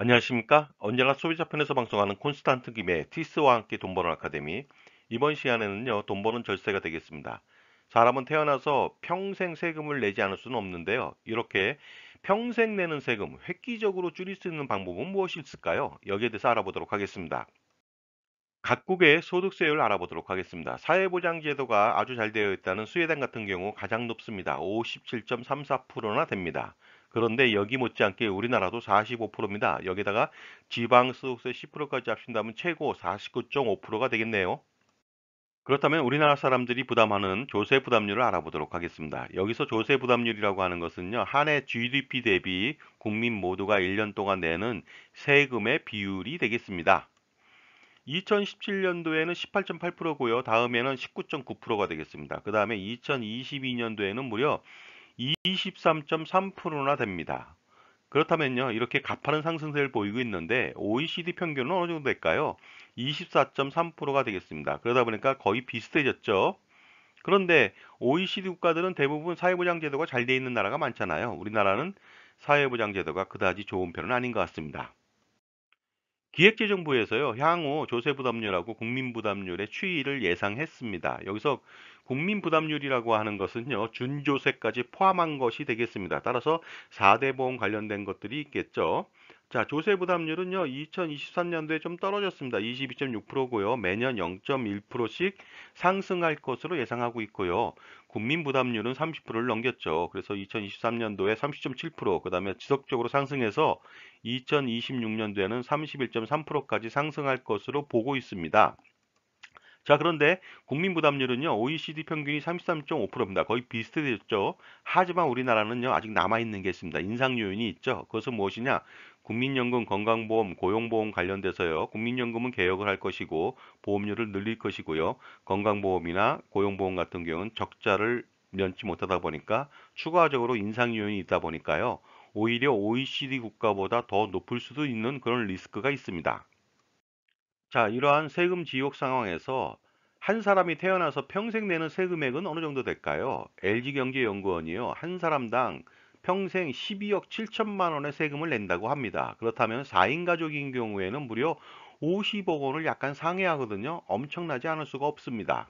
안녕하십니까 언제나 소비자 편에서 방송하는 콘스탄트 김의 티스와 함께 돈 버는 아카데미 이번 시간에는요 돈 버는 절세가 되겠습니다 사람은 태어나서 평생 세금을 내지 않을 수는 없는데요 이렇게 평생 내는 세금 획기적으로 줄일 수 있는 방법은 무엇이 있을까요 여기에 대해서 알아보도록 하겠습니다 각국의 소득세율 알아보도록 하겠습니다. 사회보장제도가 아주 잘 되어 있다는 스웨덴 같은 경우 가장 높습니다. 57.34%나 됩니다. 그런데 여기 못지않게 우리나라도 45%입니다. 여기다가 지방소득세 10%까지 합친다면 최고 49.5%가 되겠네요. 그렇다면 우리나라 사람들이 부담하는 조세 부담률을 알아보도록 하겠습니다. 여기서 조세 부담률이라고 하는 것은요. 한해 GDP 대비 국민 모두가 1년 동안 내는 세금의 비율이 되겠습니다. 2017년도에는 18.8%고요. 다음에는 19.9%가 되겠습니다. 그 다음에 2022년도에는 무려 23.3%나 됩니다. 그렇다면요 이렇게 가파른 상승세를 보이고 있는데 OECD 평균은 어느 정도 될까요? 24.3%가 되겠습니다. 그러다 보니까 거의 비슷해졌죠. 그런데 OECD 국가들은 대부분 사회보장 제도가 잘 돼 있는 나라가 많잖아요. 우리나라는 사회보장 제도가 그다지 좋은 편은 아닌 것 같습니다. 기획재정부에서요, 향후 조세부담률하고 국민부담률의 추이를 예상했습니다. 여기서 국민부담률이라고 하는 것은요, 준조세까지 포함한 것이 되겠습니다. 따라서 4대 보험 관련된 것들이 있겠죠. 자, 조세 부담률은요, 2023년도에 좀 떨어졌습니다. 22.6%고요. 매년 0.1%씩 상승할 것으로 예상하고 있고요. 국민 부담률은 30%를 넘겼죠. 그래서 2023년도에 30.7%, 그 다음에 지속적으로 상승해서 2026년도에는 31.3%까지 상승할 것으로 보고 있습니다. 자, 그런데 국민 부담률은요, OECD 평균이 33.5%입니다. 거의 비슷해졌죠. 하지만 우리나라는요, 아직 남아있는 게 있습니다. 인상 요인이 있죠. 그것은 무엇이냐? 국민연금 건강보험 고용보험 관련돼서요. 국민연금은 개혁을 할 것이고 보험료를 늘릴 것이고요. 건강보험이나 고용보험 같은 경우는 적자를 면치 못하다 보니까 추가적으로 인상 요인이 있다 보니까요. 오히려 OECD 국가보다 더 높을 수도 있는 그런 리스크가 있습니다. 자, 이러한 세금 지옥 상황에서 한 사람이 태어나서 평생 내는 세금액은 어느 정도 될까요? LG경제연구원이요. 한 사람당 평생 12억 7천만 원의 세금을 낸다고 합니다. 그렇다면 4인 가족인 경우에는 무려 50억 원을 약간 상회하거든요. 엄청나지 않을 수가 없습니다.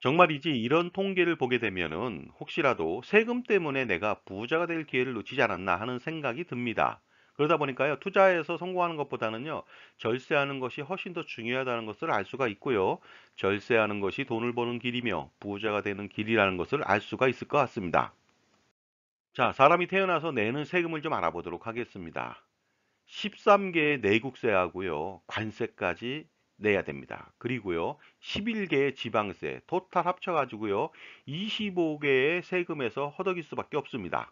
정말이지 이런 통계를 보게 되면은 혹시라도 세금 때문에 내가 부자가 될 기회를 놓치지 않았나 하는 생각이 듭니다. 그러다 보니까요 투자에서 성공하는 것보다는요 절세하는 것이 훨씬 더 중요하다는 것을 알 수가 있고요 절세하는 것이 돈을 버는 길이며 부자가 되는 길이라는 것을 알 수가 있을 것 같습니다. 자, 사람이 태어나서 내는 세금을 좀 알아보도록 하겠습니다. 13개의 내국세하고요. 관세까지 내야 됩니다. 그리고요. 11개의 지방세, 토탈 합쳐 가지고요. 25개의 세금에서 허덕일 수밖에 없습니다.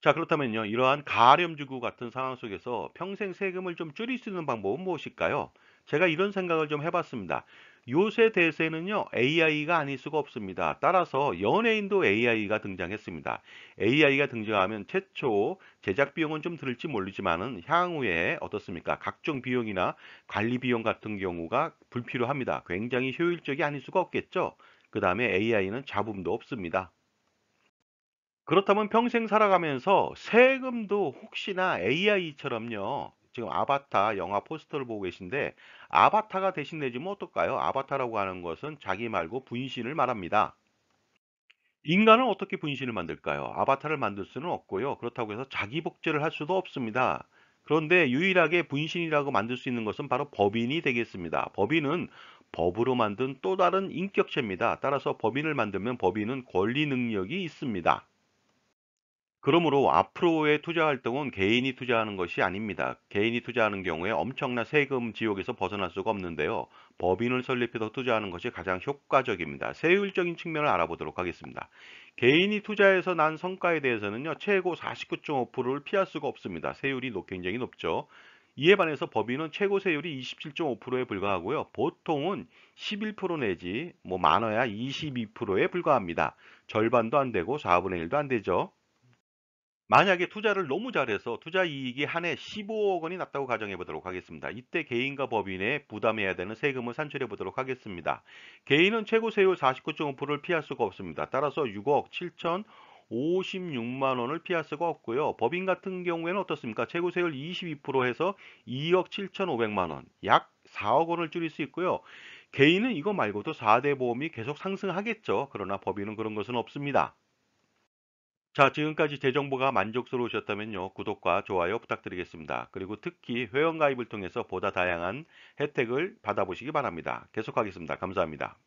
자, 그렇다면요. 이러한 가렴주구 같은 상황 속에서 평생 세금을 좀 줄일 수 있는 방법은 무엇일까요? 제가 이런 생각을 좀 해봤습니다. 요새 대세는요 AI가 아닐 수가 없습니다. 따라서 연예인도 AI가 등장했습니다. AI가 등장하면 최초 제작 비용은 좀 들을지 모르지만은 향후에 어떻습니까? 각종 비용이나 관리 비용 같은 경우가 불필요합니다. 굉장히 효율적이 아닐 수가 없겠죠. 그 다음에 AI는 잡음도 없습니다. 그렇다면 평생 살아가면서 세금도 혹시나 AI처럼요. 지금 아바타 영화 포스터를 보고 계신데 아바타가 대신 내주면 뭐 어떨까요? 아바타라고 하는 것은 자기 말고 분신을 말합니다. 인간은 어떻게 분신을 만들까요? 아바타를 만들 수는 없고요. 그렇다고 해서 자기 복제를 할 수도 없습니다. 그런데 유일하게 분신이라고 만들 수 있는 것은 바로 법인이 되겠습니다. 법인은 법으로 만든 또 다른 인격체입니다. 따라서 법인을 만들면 법인은 권리 능력이 있습니다. 그러므로 앞으로의 투자 활동은 개인이 투자하는 것이 아닙니다. 개인이 투자하는 경우에 엄청난 세금 지옥에서 벗어날 수가 없는데요. 법인을 설립해서 투자하는 것이 가장 효과적입니다. 세율적인 측면을 알아보도록 하겠습니다. 개인이 투자해서 난 성과에 대해서는요. 최고 49.5%를 피할 수가 없습니다. 세율이 굉장히 높죠. 이에 반해서 법인은 최고 세율이 27.5%에 불과하고요. 보통은 11% 내지 뭐 많아야 22%에 불과합니다. 절반도 안 되고 4분의 1도 안 되죠. 만약에 투자를 너무 잘해서 투자 이익이 한해 15억 원이 났다고 가정해 보도록 하겠습니다. 이때 개인과 법인에 부담해야 되는 세금을 산출해 보도록 하겠습니다. 개인은 최고 세율 49.5%를 피할 수가 없습니다. 따라서 6억 7천 56만 원을 피할 수가 없고요. 법인 같은 경우에는 어떻습니까? 최고 세율 22% 해서 2억 7천5백만 원, 약 4억 원을 줄일 수 있고요. 개인은 이거 말고도 4대 보험이 계속 상승하겠죠. 그러나 법인은 그런 것은 없습니다. 자, 지금까지 제 정보가 만족스러우셨다면요. 구독과 좋아요 부탁드리겠습니다. 그리고 특히 회원가입을 통해서 보다 다양한 혜택을 받아보시기 바랍니다. 계속하겠습니다. 감사합니다.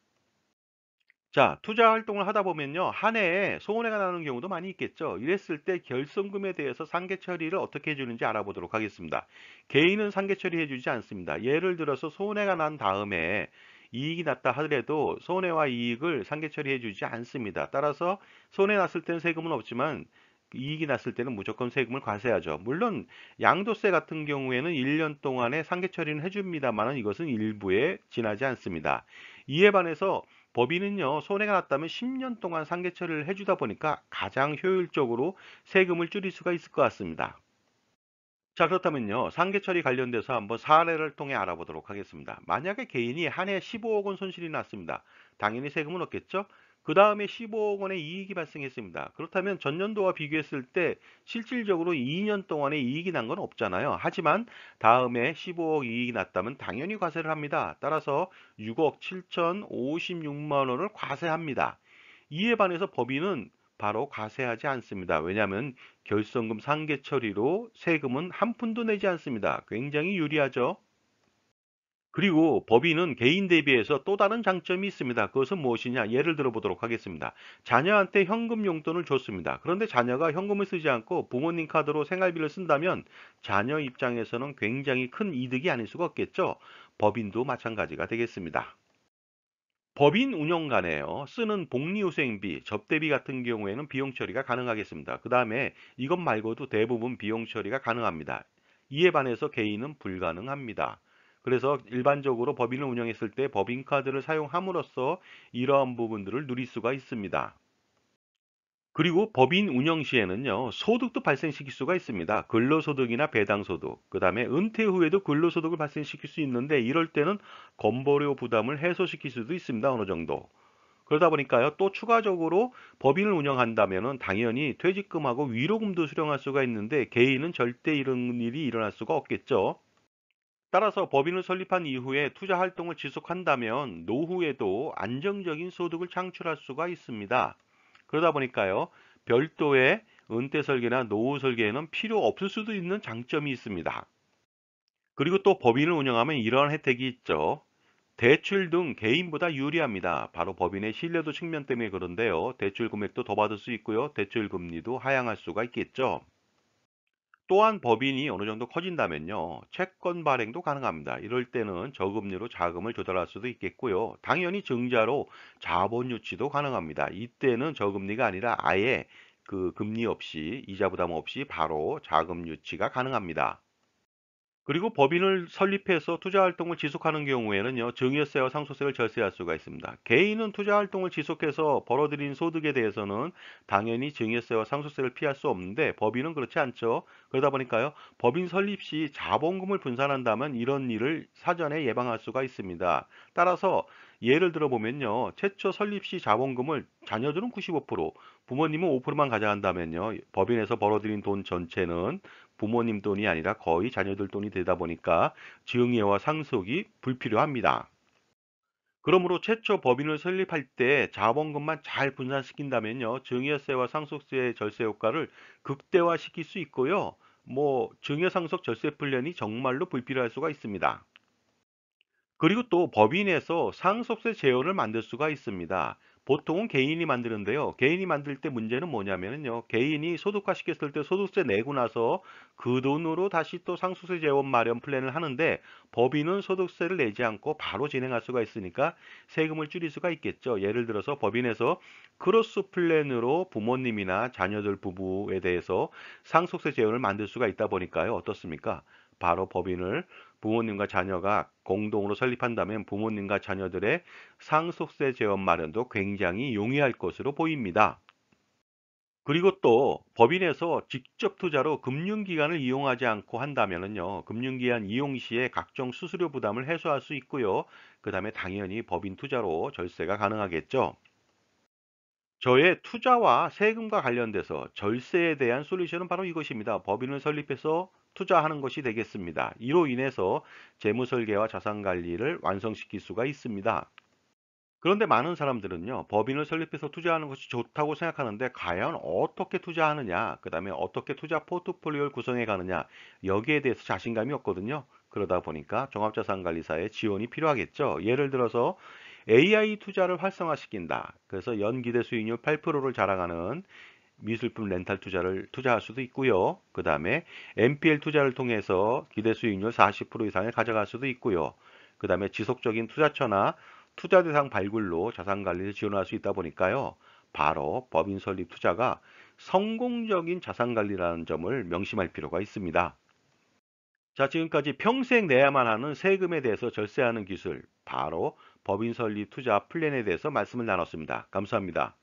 자, 투자 활동을 하다 보면요. 한 해에 손해가 나는 경우도 많이 있겠죠. 이랬을 때 결손금에 대해서 상계 처리를 어떻게 해주는지 알아보도록 하겠습니다. 개인은 상계 처리해주지 않습니다. 예를 들어서 손해가 난 다음에 이익이 났다 하더라도 손해와 이익을 상계 처리해 주지 않습니다. 따라서 손해 났을 때는 세금은 없지만 이익이 났을 때는 무조건 세금을 과세하죠. 물론 양도세 같은 경우에는 1년 동안에 상계 처리는 해줍니다만 이것은 일부에 지나지 않습니다. 이에 반해서 법인은요 손해가 났다면 10년 동안 상계 처리를 해주다 보니까 가장 효율적으로 세금을 줄일 수가 있을 것 같습니다. 자 그렇다면요 상계 처리 관련돼서 한번 사례를 통해 알아보도록 하겠습니다. 만약에 개인이 한해 15억 원 손실이 났습니다. 당연히 세금은 없겠죠. 그 다음에 15억 원의 이익이 발생했습니다. 그렇다면 전년도와 비교했을 때 실질적으로 2년 동안의 이익이 난 건 없잖아요. 하지만 다음에 15억 이익이 났다면 당연히 과세를 합니다. 따라서 6억 7천 56만 원을 과세합니다. 이에 반해서 법인은 바로 과세하지 않습니다. 왜냐하면 결손금 상계 처리로 세금은 한 푼도 내지 않습니다. 굉장히 유리하죠. 그리고 법인은 개인 대비해서 또 다른 장점이 있습니다. 그것은 무엇이냐? 예를 들어 보도록 하겠습니다. 자녀한테 현금 용돈을 줬습니다. 그런데 자녀가 현금을 쓰지 않고 부모님 카드로 생활비를 쓴다면 자녀 입장에서는 굉장히 큰 이득이 아닐 수가 없겠죠. 법인도 마찬가지가 되겠습니다. 법인 운영 간에요. 쓰는 복리후생비, 접대비 같은 경우에는 비용 처리가 가능하겠습니다. 그 다음에 이것 말고도 대부분 비용 처리가 가능합니다. 이에 반해서 개인은 불가능합니다. 그래서 일반적으로 법인을 운영했을 때 법인카드를 사용함으로써 이러한 부분들을 누릴 수가 있습니다. 그리고 법인 운영 시에는요. 소득도 발생시킬 수가 있습니다. 근로소득이나 배당소득, 그 다음에 은퇴 후에도 근로소득을 발생시킬 수 있는데 이럴 때는 건보료 부담을 해소시킬 수도 있습니다. 어느 정도. 그러다 보니까요. 또 추가적으로 법인을 운영한다면 당연히 퇴직금하고 위로금도 수령할 수가 있는데 개인은 절대 이런 일이 일어날 수가 없겠죠. 따라서 법인을 설립한 이후에 투자 활동을 지속한다면 노후에도 안정적인 소득을 창출할 수가 있습니다. 그러다 보니까요. 별도의 은퇴 설계나 노후 설계에는 필요 없을 수도 있는 장점이 있습니다. 그리고 또 법인을 운영하면 이러한 혜택이 있죠. 대출 등 개인보다 유리합니다. 바로 법인의 신뢰도 측면 때문에 그런데요. 대출 금액도 더 받을 수 있고요. 대출 금리도 하향할 수가 있겠죠. 또한 법인이 어느 정도 커진다면요. 채권 발행도 가능합니다. 이럴 때는 저금리로 자금을 조달할 수도 있겠고요. 당연히 증자로 자본 유치도 가능합니다. 이때는 저금리가 아니라 아예 그 금리 없이 이자 부담 없이 바로 자금 유치가 가능합니다. 그리고 법인을 설립해서 투자 활동을 지속하는 경우에는요, 증여세와 상속세를 절세할 수가 있습니다. 개인은 투자 활동을 지속해서 벌어들인 소득에 대해서는 당연히 증여세와 상속세를 피할 수 없는데 법인은 그렇지 않죠. 그러다 보니까요, 법인 설립 시 자본금을 분산한다면 이런 일을 사전에 예방할 수가 있습니다. 따라서 예를 들어보면요, 최초 설립 시 자본금을 자녀들은 95%, 부모님은 5%만 가져간다면요, 법인에서 벌어들인 돈 전체는 부모님 돈이 아니라 거의 자녀들 돈이 되다 보니까 증여와 상속이 불필요합니다. 그러므로 최초 법인을 설립할 때 자본금만 잘 분산시킨다면요. 증여세와 상속세의 절세 효과를 극대화시킬 수 있고요. 뭐 증여상속 절세 플랜이 정말로 불필요할 수가 있습니다. 그리고 또 법인에서 상속세 제어를 만들 수가 있습니다. 보통은 개인이 만드는데요. 개인이 만들 때 문제는 뭐냐면요. 개인이 소득화 시켰을 때 소득세 내고 나서 그 돈으로 다시 또 상속세 재원 마련 플랜을 하는데 법인은 소득세를 내지 않고 바로 진행할 수가 있으니까 세금을 줄일 수가 있겠죠. 예를 들어서 법인에서 크로스 플랜으로 부모님이나 자녀들 부부에 대해서 상속세 재원을 만들 수가 있다 보니까요. 어떻습니까? 바로 법인을 부모님과 자녀가 공동으로 설립한다면 부모님과 자녀들의 상속세 재원 마련도 굉장히 용이할 것으로 보입니다. 그리고 또 법인에서 직접 투자로 금융기관을 이용하지 않고 한다면요. 금융기관 이용 시에 각종 수수료 부담을 해소할 수 있고요. 그 다음에 당연히 법인 투자로 절세가 가능하겠죠. 저의 투자와 세금과 관련돼서 절세에 대한 솔루션은 바로 이것입니다. 법인을 설립해서 투자하는 것이 되겠습니다. 이로 인해서 재무설계와 자산관리를 완성시킬 수가 있습니다. 그런데 많은 사람들은요, 법인을 설립해서 투자하는 것이 좋다고 생각하는데 과연 어떻게 투자하느냐, 그 다음에 어떻게 투자 포트폴리오를 구성해 가느냐, 여기에 대해서 자신감이 없거든요. 그러다 보니까 종합자산관리사의 지원이 필요하겠죠. 예를 들어서 AI 투자를 활성화시킨다. 그래서 연기대 수익률 8%를 자랑하는 미술품 렌탈 투자를 투자할 수도 있고요. 그 다음에 MPL 투자를 통해서 기대 수익률 40% 이상을 가져갈 수도 있고요. 그 다음에 지속적인 투자처나 투자 대상 발굴로 자산 관리를 지원할 수 있다 보니까요. 바로 법인 설립 투자가 성공적인 자산 관리라는 점을 명심할 필요가 있습니다. 자, 지금까지 평생 내야만 하는 세금에 대해서 절세하는 기술, 바로 법인 설립 투자 플랜에 대해서 말씀을 나눴습니다. 감사합니다.